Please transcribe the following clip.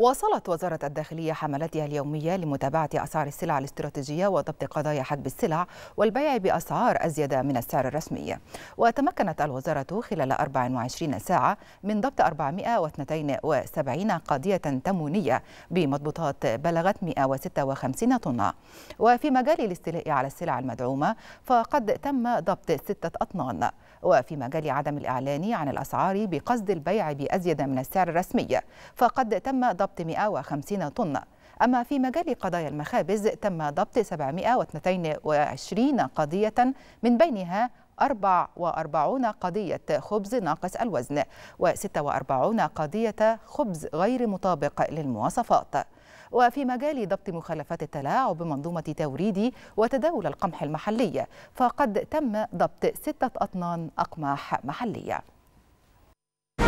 واصلت وزارة الداخلية حملاتها اليومية لمتابعة أسعار السلع الاستراتيجية وضبط قضايا حجب السلع والبيع بأسعار أزيد من السعر الرسمي وتمكنت الوزارة خلال 24 ساعة من ضبط 472 قضية تموينية بمضبوطات بلغت 156 طن. وفي مجال الاستيلاء على السلع المدعومة فقد تم ضبط ستة أطنان وفي مجال عدم الإعلان عن الأسعار بقصد البيع بأزيد من السعر الرسمي فقد تم ضبط ضبط 150 طن أما في مجال قضايا المخابز تم ضبط 722 قضية من بينها 44 قضية خبز ناقص الوزن و46 قضية خبز غير مطابق للمواصفات وفي مجال ضبط مخالفات التلاعب بمنظومة توريد وتداول القمح المحلي فقد تم ضبط ستة أطنان أقماح محلية